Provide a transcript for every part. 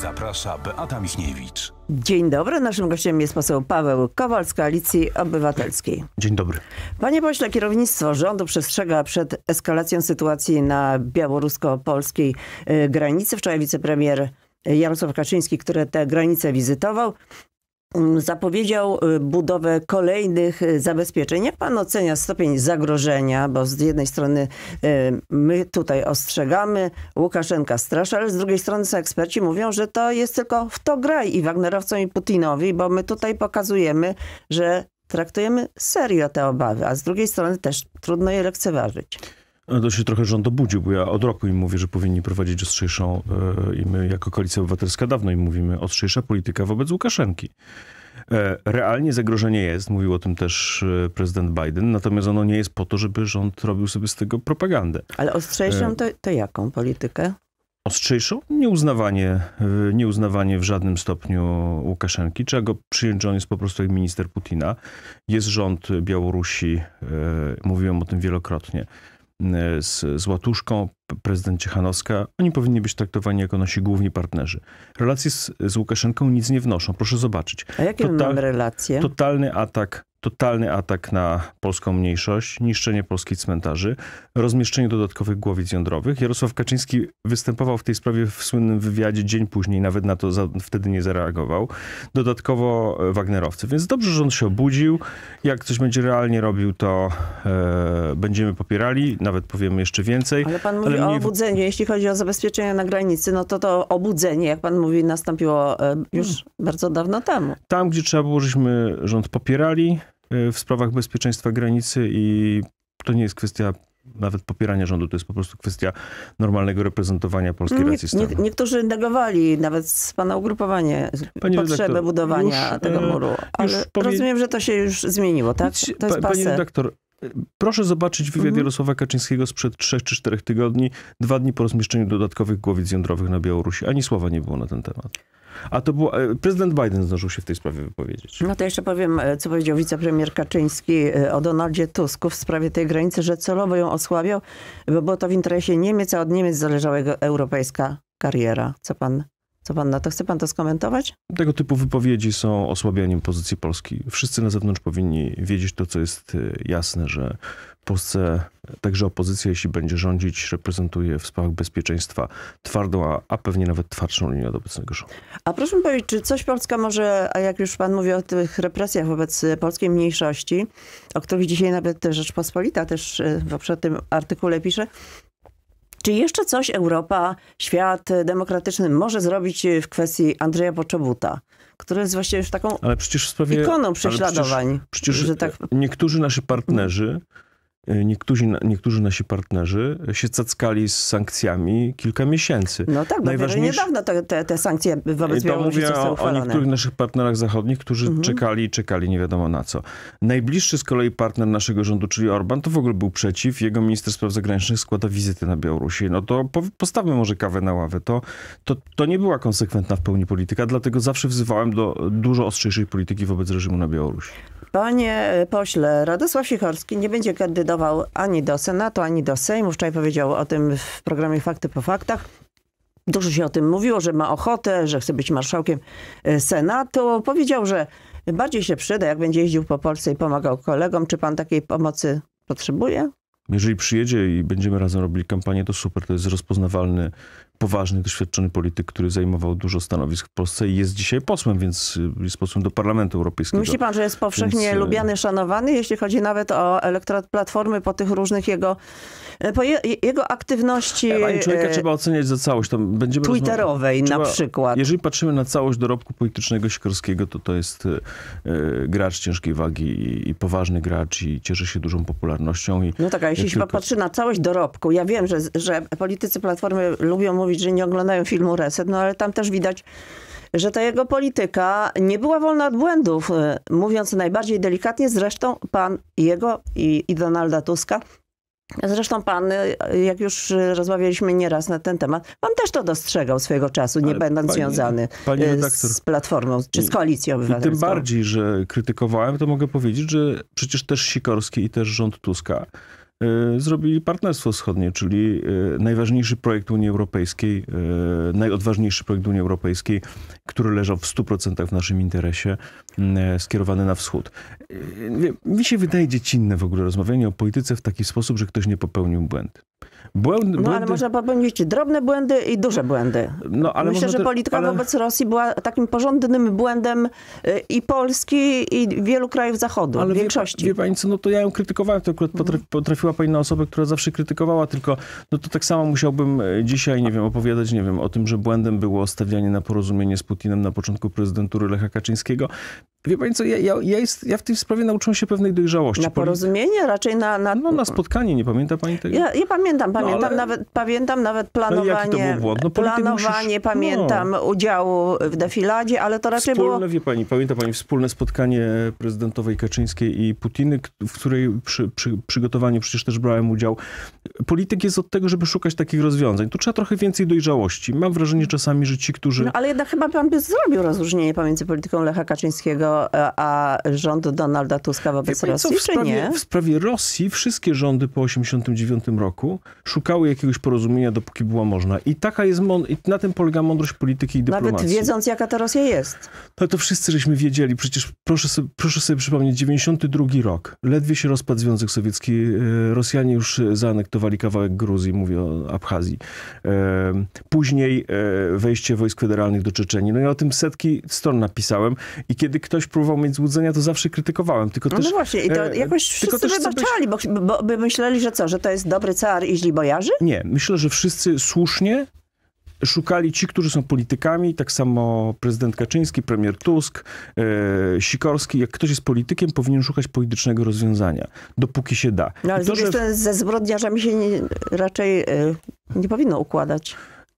Zaprasza Beata Michniewicz. Dzień dobry. Naszym gościem jest poseł Paweł Kowal z Koalicji Obywatelskiej. Dzień dobry. Panie pośle, kierownictwo rządu przestrzega przed eskalacją sytuacji na białorusko-polskiej y, granicy. Wczoraj wicepremier Jarosław Kaczyński, który tę granicę wizytował, Mm, zapowiedział y, budowę kolejnych y, zabezpieczeń. Jak pan ocenia stopień zagrożenia? Bo z jednej strony y, my tutaj ostrzegamy, Łukaszenka straszy, ale z drugiej strony są eksperci mówią, że to jest tylko w to graj i Wagnerowcom i Putinowi, bo my tutaj pokazujemy, że traktujemy serio te obawy, a z drugiej strony też trudno je lekceważyć. No to się trochę rząd obudził, bo ja od roku im mówię, że powinni prowadzić ostrzejszą yy, i my jako Koalicja Obywatelska dawno im mówimy, ostrzejsza polityka wobec Łukaszenki. E, realnie zagrożenie jest, mówił o tym też e, prezydent Biden, natomiast ono nie jest po to, żeby rząd robił sobie z tego propagandę. Ale ostrzejszą e, to, to jaką politykę? Ostrzejszą? Nieuznawanie, nieuznawanie w żadnym stopniu Łukaszenki. Trzeba go przyjąć, że on jest po prostu jak minister Putina. Jest rząd Białorusi, mówiłem o tym wielokrotnie z, z łatuszką prezydent Ciechanowska, oni powinni być traktowani jako nasi główni partnerzy. Relacje z, z Łukaszenką nic nie wnoszą, proszę zobaczyć. A jakie Total, mamy relacje? Totalny atak totalny atak na polską mniejszość, niszczenie polskich cmentarzy, rozmieszczenie dodatkowych głowic jądrowych. Jarosław Kaczyński występował w tej sprawie w słynnym wywiadzie dzień później, nawet na to za, wtedy nie zareagował. Dodatkowo e, Wagnerowcy. Więc dobrze, że on się obudził. Jak coś będzie realnie robił, to e, będziemy popierali, nawet powiemy jeszcze więcej. Ale pan mówi, chodzi o obudzenie, jeśli chodzi o zabezpieczenia na granicy, no to to obudzenie, jak pan mówi, nastąpiło e, już hmm. bardzo dawno temu. Tam, gdzie trzeba było, żeśmy rząd popierali e, w sprawach bezpieczeństwa granicy i to nie jest kwestia nawet popierania rządu, to jest po prostu kwestia normalnego reprezentowania polskiej racji stanu. Nie, niektórzy negowali nawet z pana ugrupowanie Panie potrzebę redaktor, budowania już, tego e, muru. Ale rozumiem, że to się już zmieniło, tak? To jest pa, Pani redaktor, Proszę zobaczyć wywiad mhm. Jarosława Kaczyńskiego sprzed 3 czy 4 tygodni, dwa dni po rozmieszczeniu dodatkowych głowic jądrowych na Białorusi. Ani słowa nie było na ten temat. A to było, e, prezydent Biden zdążył się w tej sprawie wypowiedzieć. No to jeszcze powiem, e, co powiedział wicepremier Kaczyński e, o Donaldzie Tusku w sprawie tej granicy, że celowo ją osłabiał, bo było to w interesie Niemiec, a od Niemiec zależała jego europejska kariera. Co pan co pan na to? Chce pan to skomentować? Tego typu wypowiedzi są osłabianiem pozycji Polski. Wszyscy na zewnątrz powinni wiedzieć to, co jest y, jasne, że w Polsce także opozycja, jeśli będzie rządzić, reprezentuje w sprawach bezpieczeństwa twardą, a, a pewnie nawet twardszą linię od obecnego rządu. A proszę mi powiedzieć, czy coś Polska może, a jak już pan mówi o tych represjach wobec y, polskiej mniejszości, o których dzisiaj nawet Rzeczpospolita też y, w tym artykule pisze, czy jeszcze coś Europa, świat demokratyczny może zrobić w kwestii Andrzeja Poczobuta, który jest właściwie już taką ale przecież w sprawie, ikoną prześladowań? Przecież, przecież tak... niektórzy nasi partnerzy E, niektórzy, niektórzy nasi partnerzy się cackali z sankcjami kilka miesięcy. No tak, bo Najważniejsze... niedawno te, te, te sankcje wobec e, Białorusi mówię są o, uchwalone. o niektórych naszych partnerach zachodnich, którzy mhm. czekali czekali nie wiadomo na co. Najbliższy z kolei partner naszego rządu, czyli Orban, to w ogóle był przeciw. Jego minister spraw zagranicznych składa wizyty na Białorusi. No to postawmy może kawę na ławę. To, to, to nie była konsekwentna w pełni polityka, dlatego zawsze wzywałem do dużo ostrzejszej polityki wobec reżimu na Białorusi. Panie pośle, Radosław Sikorski nie będzie kandydował kandydował ani do Senatu, ani do Sejmu. Wczoraj powiedział o tym w programie Fakty po faktach. Dużo się o tym mówiło, że ma ochotę, że chce być marszałkiem e, Senatu. Powiedział, że bardziej się przyda, jak będzie jeździł po Polsce i pomagał kolegom. Czy pan takiej pomocy potrzebuje? Jeżeli przyjedzie i będziemy razem robili kampanię, to super. To jest rozpoznawalny poważny, doświadczony polityk, który zajmował dużo stanowisk w Polsce i jest dzisiaj posłem, więc y, jest posłem do Parlamentu Europejskiego. Myśli pan, że jest powszechnie więc... Y, lubiany, szanowany, jeśli chodzi nawet o elektorat Platformy po tych różnych jego, e, po je, jego aktywności... Ale człowieka e, trzeba oceniać za całość. To będziemy Twitterowej rozmawiać. na przykład. Jeżeli patrzymy na całość dorobku politycznego Sikorskiego, to to jest e, gracz ciężkiej wagi i, i, poważny gracz i cieszy się dużą popularnością. I, no tak, a jeśli tylko... się patrzy na całość dorobku, ja wiem, że, że politycy Platformy lubią mówić, że nie oglądają filmu Reset, no ale tam też widać, że ta jego polityka nie była wolna od błędów. E, mówiąc najbardziej delikatnie, zresztą pan jego i, i Donalda Tuska Zresztą pan, e, jak już e, rozmawialiśmy nieraz na ten temat, pan też to dostrzegał swojego czasu, nie Ale będąc pani, związany pani redaktor, z Platformą czy z Koalicją Obywatelską. Tym bardziej, że krytykowałem, to mogę powiedzieć, że przecież też Sikorski i też rząd Tuska E, zrobili Partnerstwo Wschodnie, czyli e, najważniejszy projekt Unii Europejskiej, e, najodważniejszy projekt Unii Europejskiej, który leżał w 100% w naszym interesie, skierowany na wschód. Mi się wydaje dziecinne w ogóle rozmawianie o polityce w taki sposób, że ktoś nie popełnił błędu błędy... No ale można popełnić drobne błędy i duże błędy. No, ale Myślę, że polityka ale... wobec Rosji była takim porządnym błędem y, i Polski, i wielu krajów Zachodu, ale większości. Wie, wie pani co, no to ja ją krytykowałem, to akurat mhm. potrafiła pani na osobę, która zawsze krytykowała, tylko no to tak samo musiałbym e, dzisiaj, nie wiem, opowiadać, nie wiem, o tym, że błędem było stawianie na porozumienie z Putinem na początku prezydentury Lecha Kaczyńskiego. Wie pani co, ja, ja, ja, jest, ja w tej sprawie nauczyłem się pewnej dojrzałości. Na porozumienie? Raczej na... na... No na spotkanie, nie pamięta pani tego? ja, ja pamiętam no pamiętam, no, ale... nawet, pamiętam nawet no planowanie, no, no, planowanie musisz... pamiętam udziału w defiladzie, ale to raczej wspólne, było... Wie pani, pamięta pani wspólne spotkanie prezydentowej Kaczyńskiej i Putiny, w której przy, przy przygotowaniu przecież też brałem udział polityk jest od tego, żeby szukać takich rozwiązań. Tu trzeba trochę więcej dojrzałości. Mam wrażenie czasami, że ci, którzy... No, ale jednak chyba pan by zrobił rozróżnienie pomiędzy polityką Lecha Kaczyńskiego e, a rządu Donalda Tuska wobec Wie Rosji, co, w sprawie, nie? W sprawie Rosji wszystkie rządy po 89 roku szukały jakiegoś porozumienia, dopóki było można. I taka jest i na tym polega mądrość polityki i dyplomacji. Nawet wiedząc, jaka ta Rosja jest. No to wszyscy żeśmy wiedzieli. Przecież proszę sobie, proszę sobie przypomnieć, 92 rok. Ledwie się rozpadł Związek Sowiecki. E, Rosjanie już e, zaanektowali annektowali kawałek Gruzji, mówię o Abchazji. Później e, wejście wojsk federalnych do Czeczenii No i o tym setki stron napisałem i kiedy ktoś próbował mieć złudzenia, to zawsze krytykowałem. Tylko no też, no właśnie, i to e, jakoś wszyscy też wybaczali, bo, bo by myśleli, że co, że to jest dobry car i źli bojarzy? Nie, myślę, że wszyscy słusznie szukali ci, którzy są politykami, tak samo prezydent Kaczyński, premier Tusk, e, Sikorski. Jak ktoś jest politykiem, powinien szukać politycznego rozwiązania, dopóki się da. No ale I to, że... ze zbrodniarzami się nie, raczej e, nie powinno układać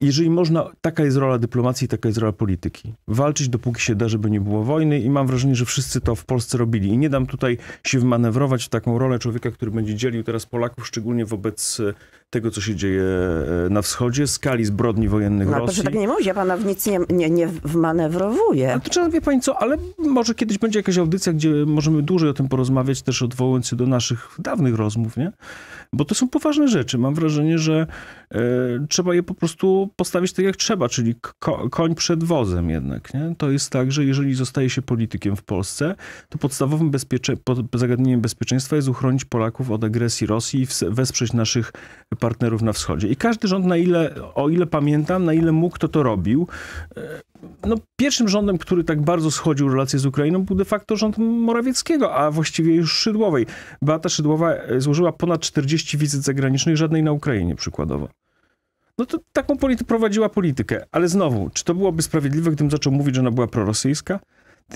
jeżeli można, taka jest rola dyplomacji, taka jest rola polityki. Walczyć dopóki się da, żeby nie było wojny i mam wrażenie, że wszyscy to w Polsce robili. I nie dam tutaj się wmanewrować w taką rolę człowieka, który będzie dzielił teraz Polaków, szczególnie wobec e, tego, co się dzieje e, na wschodzie, skali zbrodni wojennych no, Rosji. Proszę tak nie mówić, ja pana w nic nie, nie, nie wmanewrowuję. to trzeba, wie pani co, ale może kiedyś będzie jakaś audycja, gdzie możemy dłużej o tym porozmawiać, też odwołując się do naszych dawnych rozmów, nie? Bo to są poważne rzeczy. Mam wrażenie, że e, trzeba je po prostu postawić tak jak trzeba, czyli ko koń przed wozem jednak. Nie? To jest tak, że jeżeli zostaje się politykiem w Polsce, to podstawowym bezpiecze zagadnieniem bezpieczeństwa jest uchronić Polaków od agresji Rosji i wesprzeć naszych partnerów na wschodzie. I każdy rząd, na ile, o ile pamiętam, na ile mógł, to to robił. E, no, pierwszym rządem, który tak bardzo schodził relacje z Ukrainą, był de facto rząd Morawieckiego, a właściwie już Szydłowej. Beata Szydłowa e, złożyła ponad 40 wizyt zagranicznych, żadnej na Ukrainie przykładowo. No to taką polity prowadziła politykę. Ale znowu, czy to byłoby sprawiedliwe, gdybym zaczął mówić, że ona była prorosyjska?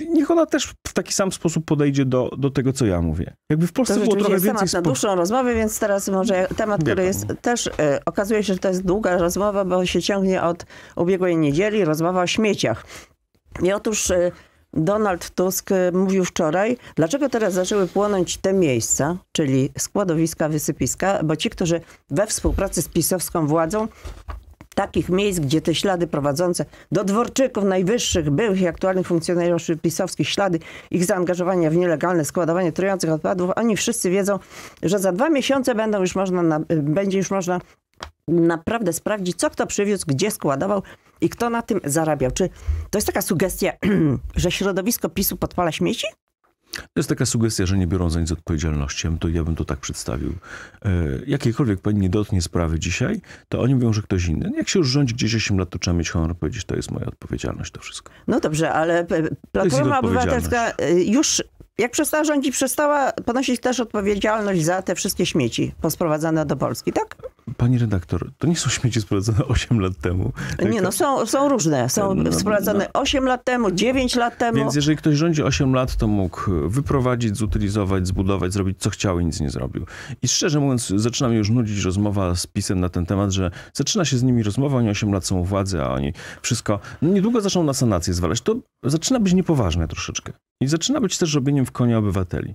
Niech ona też w taki sam sposób podejdzie do, do tego, co ja mówię. Jakby w Polsce to było trochę jest więcej... temat na dłuższą rozmowę, więc teraz może temat, który jest też... Y, okazuje się, że to jest długa rozmowa, bo się ciągnie od ubiegłej niedzieli rozmowa o śmieciach. I otóż... Y, Donald Tusk mówił wczoraj, dlaczego teraz zaczęły płonąć te miejsca, czyli składowiska, wysypiska, bo ci, którzy we współpracy z pisowską władzą takich miejsc, gdzie te ślady prowadzące do dworczyków najwyższych, byłych i aktualnych funkcjonariuszy pisowskich, ślady ich zaangażowania w nielegalne składowanie trujących odpadów, oni wszyscy wiedzą, że za dwa miesiące będą już można, będzie już można naprawdę sprawdzić, co kto przywiózł, gdzie składował i kto na tym zarabiał. Czy to jest taka sugestia, że środowisko PiSu podpala śmieci? To jest taka sugestia, że nie biorą za nic odpowiedzialności. To ja bym to tak przedstawił. E, Jakiejkolwiek pani nie dotknie sprawy dzisiaj, to oni mówią, że ktoś inny. Jak się już rządzi gdzieś 8 lat, to trzeba mieć honor powiedzieć, to jest moja odpowiedzialność, to wszystko. No dobrze, ale Platforma Obywatelska y, już jak przestała rządzić, przestała ponosić też odpowiedzialność za te wszystkie śmieci posprowadzane do Polski, tak? Pani redaktor, to nie są śmieci sprowadzone 8 lat temu. Nie, no są, są różne. Są no, sprowadzone no. 8 no. lat temu, 9 lat temu. Więc jeżeli ktoś rządzi 8 lat, to mógł wyprowadzić, zutylizować, zbudować, zrobić co chciał i nic nie zrobił. I szczerze mówiąc, zaczyna mnie już nudzić rozmowa z pisem na ten temat, że zaczyna się z nimi rozmowa, oni 8 lat są u władzy, a oni wszystko... No niedługo zaczną na sanację zwalać. To zaczyna być niepoważne troszeczkę. I zaczyna być też robieniem w konia obywateli.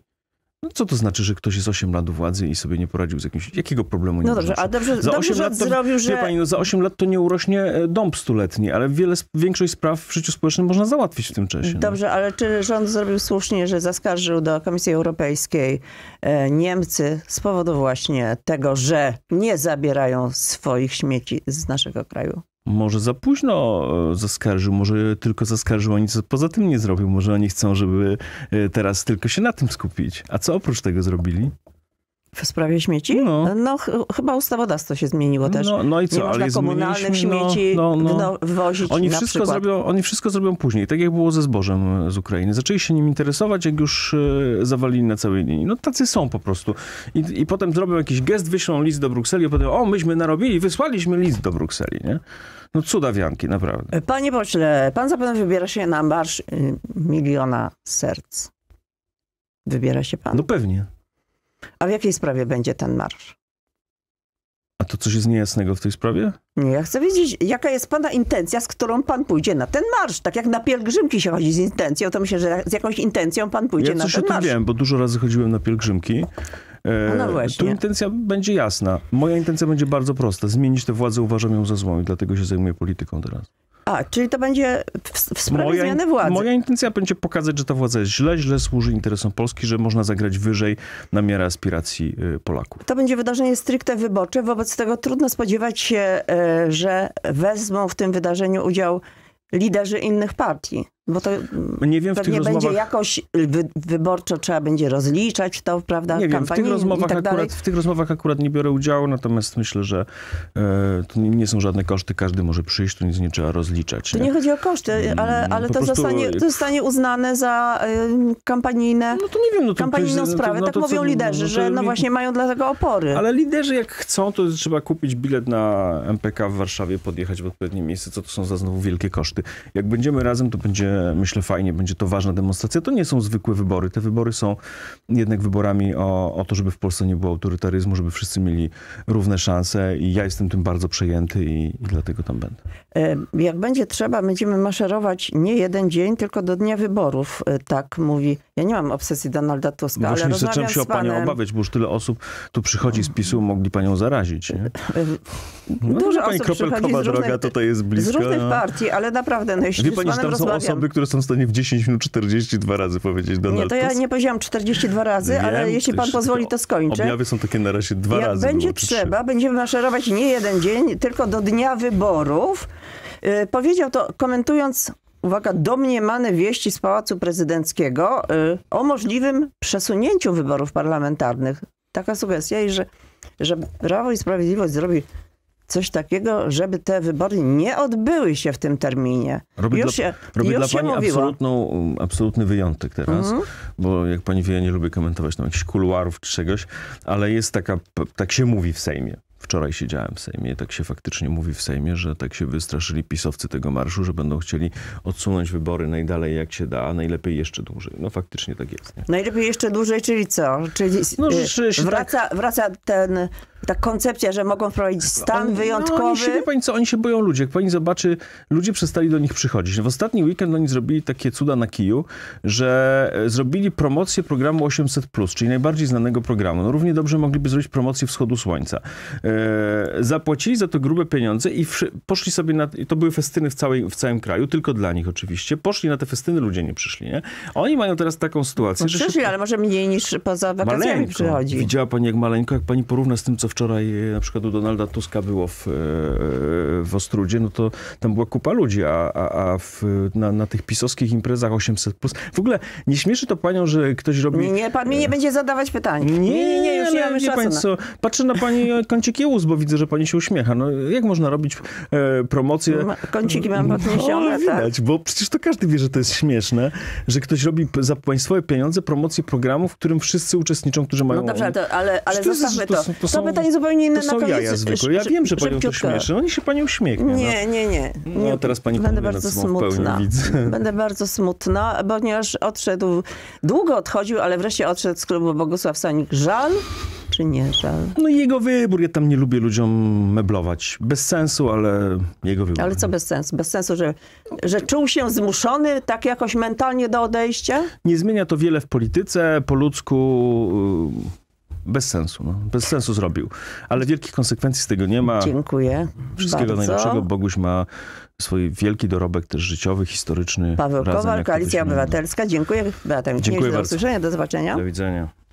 No co to znaczy, że ktoś jest 8 lat u władzy i sobie nie poradził z jakimś... Jakiego problemu nie No dobrze, a dobrze, za dobrze 8 lat to, zrobił, że... Wie pani, no za 8 lat to nie urośnie e, dąb stuletni, ale wiele, większość spraw w życiu społecznym można załatwić w tym czasie. No. Dobrze, no. ale czy rząd zrobił słusznie, że zaskarżył do Komisji Europejskiej e, Niemcy z powodu właśnie tego, że nie zabierają swoich śmieci z naszego kraju? może za późno e, zaskarżył, może tylko zaskarżył, a nic poza tym nie zrobił. Może oni chcą, żeby e, teraz tylko się na tym skupić. A co oprócz tego zrobili? W sprawie śmieci? No, no ch chyba ustawodawstwo się zmieniło też. No, no i co? Nie można ale no, śmieci no, no, wywozić oni wszystko przykład. Zrobią, oni wszystko zrobią później, tak jak było ze zbożem e, z Ukrainy. Zaczęli się nim interesować, jak już e, zawalili na całej linii. No tacy są po prostu. I, I, potem zrobią jakiś gest, wyślą list do Brukseli, a potem o, myśmy narobili, wysłaliśmy list do Brukseli, nie? No cudawianki, naprawdę. E, panie pośle, pan zapewne wybiera się na marsz y, miliona serc. Wybiera się pan? No pewnie. A w jakiej sprawie będzie ten marsz? A to coś jest niejasnego w tej sprawie? Nie, ja chcę wiedzieć, jaka jest pana intencja, z którą pan pójdzie na ten marsz. Tak jak na pielgrzymki się chodzi z intencją, to myślę, że z jakąś intencją pan pójdzie ja na ten marsz. Ja coś o tym wiem, bo dużo razy chodziłem na pielgrzymki. E, no, no właśnie. Tu intencja będzie jasna. Moja intencja będzie bardzo prosta. Zmienić tę władzę, uważam ją za złą i dlatego się zajmuję polityką teraz. A, czyli to będzie w, w sprawie moja, zmiany władzy. Moja intencja będzie pokazać, że ta władza jest źle, źle służy interesom Polski, że można zagrać wyżej na miarę aspiracji y, Polaków. To będzie wydarzenie stricte wybocze, wobec tego trudno spodziewać się, y, że wezmą w tym wydarzeniu udział liderzy innych partii. Bo to no nie wiem, w pewnie tych rozmowach... będzie jakoś wy, wyborczo trzeba będzie rozliczać to, prawda? Nie wiem, w tych, rozmowach tak akurat, w tych rozmowach akurat nie biorę udziału, natomiast myślę, że e, to nie, nie, są żadne koszty, każdy może przyjść, tu nic nie trzeba rozliczać. To nie chodzi o koszty, mm, ale, ale to, zostanie, to zostanie uznane za y, kampanijne, no to nie wiem, no to kampanijną ktoś, sprawę. No tak to, tak mówią co, liderzy, no to... że no właśnie mają dla tego opory. Ale liderzy jak chcą, to trzeba kupić bilet na MPK w Warszawie, podjechać w odpowiednie miejsce, co to są za znowu wielkie koszty. Jak będziemy razem, to będzie myślę, fajnie, będzie to ważna demonstracja. To nie są zwykłe wybory. Te wybory są jednak wyborami o, o to, żeby w Polsce nie było autorytaryzmu, żeby wszyscy mieli równe szanse i ja jestem tym bardzo przejęty i, i dlatego tam będę. E, jak będzie trzeba, będziemy maszerować nie jeden dzień, tylko do dnia wyborów, e, tak mówi. Ja nie mam obsesji Donalda Tuska, no Właśnie ale rozmawiam zacząłem się z panem. o panią obawiać, bo już tyle osób tu przychodzi z PiSu, mogli panią zarazić. Nie? E, no, Dużo pani osób Kropelkowa droga tutaj jest bliska. Z różnych no. partii, ale naprawdę, no, jeśli Wie pani, że tam są rozmawiam. osoby, które są w stanie w 10 minut 42 razy powiedzieć Donald Nie, to ja nie powiedziałam 42 razy, Wiem, ale jeśli pan pozwoli, to skończę. Objawy są takie na razie dwa Jak razy. będzie trzeba, będziemy maszerować nie jeden dzień, tylko do dnia wyborów. Yy, powiedział to komentując uwaga, domniemane wieści z Pałacu Prezydenckiego yy, o możliwym przesunięciu wyborów parlamentarnych. Taka sugestia, i że, że Prawo i Sprawiedliwość zrobi coś takiego, żeby te wybory nie odbyły się w tym terminie. Robię już dla, się, robię już dla pani absolutną, absolutny wyjątek teraz, mm -hmm. bo jak pani wie, ja nie lubię komentować tam jakichś kuluarów czy czegoś, ale jest taka, tak się mówi w Sejmie. Wczoraj siedziałem w Sejmie, tak się faktycznie mówi w Sejmie, że tak się wystraszyli pisowcy tego marszu, że będą chcieli odsunąć wybory najdalej jak się da, a najlepiej jeszcze dłużej. No faktycznie tak jest. Nie? Najlepiej jeszcze dłużej, czyli co? Czyli no, wraca, y, tak... wraca ten ta koncepcja, że mogą wprowadzić no, stan On, wyjątkowy. No, oni się, wie pani co, oni się boją ludzi. Jak pani zobaczy, ludzie przestali do nich przychodzić. W ostatni weekend oni zrobili takie cuda na kiju, że e, zrobili promocję programu 800+, czyli najbardziej znanego programu. No, równie dobrze mogliby zrobić promocję Wschodu Słońca. E, zapłacili za to grube pieniądze i poszli sobie na... To były festyny w, całej, w całym kraju, tylko dla nich oczywiście. Poszli na te festyny, ludzie nie przyszli, nie? Oni mają teraz taką sytuację, no, że... Przyszli, ale może mniej niż poza wakacjami maleńko. przychodzi. Widziała pani jak maleńko, jak pani porówna z tym, co co wczoraj e, na przykład u Donalda Tuska było w, e, w Ostrudzie, no to tam była kupa ludzi, a, a, a w, na, na tych pisowskich imprezach 800+. Plus. W ogóle nie śmieszy to panią, że ktoś robi... Nie, pan mi nie będzie zadawać pytań. Nie, nie, nie, już nie pani co, Patrzę na pani kącik jełus, bo widzę, że pani się uśmiecha. No jak można robić e, promocję... kąciki mam no, podniesione, no, tak. widać, tak. bo przecież to każdy wie, że to jest śmieszne, że ktoś robi za państwowe pieniądze promocję programu, w którym wszyscy uczestniczą, którzy no mają... No dobrze, ale, ale zostawmy to. To, to, to, są, to, są, to, pytanie zupełnie inne. To są na ja zwykle, Ja wiem, że panią to śmieszy. Oni się panią śmieją. No. Nie, nie, nie. No teraz pani Będę no, bardzo smutna. Będę bardzo smutna, ponieważ odszedł, długo odchodził, ale wreszcie odszedł z klubu Bogusław Sonik. Żal czy nie żal? No jego wybór. Ja tam nie lubię ludziom meblować. Bez sensu, ale jego wybór. Ale co bez sensu? Bez sensu, że, że czuł się zmuszony tak jakoś mentalnie do odejścia? Nie zmienia to wiele w polityce. Po ludzku y, bez sensu, no. bez sensu zrobił. Ale wielkich konsekwencji z tego nie ma. Dziękuję. Wszystkiego bardzo. najlepszego. Boguś ma swój wielki dorobek też życiowy, historyczny. Paweł Kowal, Koalicja Obywatelska. Dziękuję. Beata Dziękuję Do usłyszenia, do zobaczenia. Do widzenia.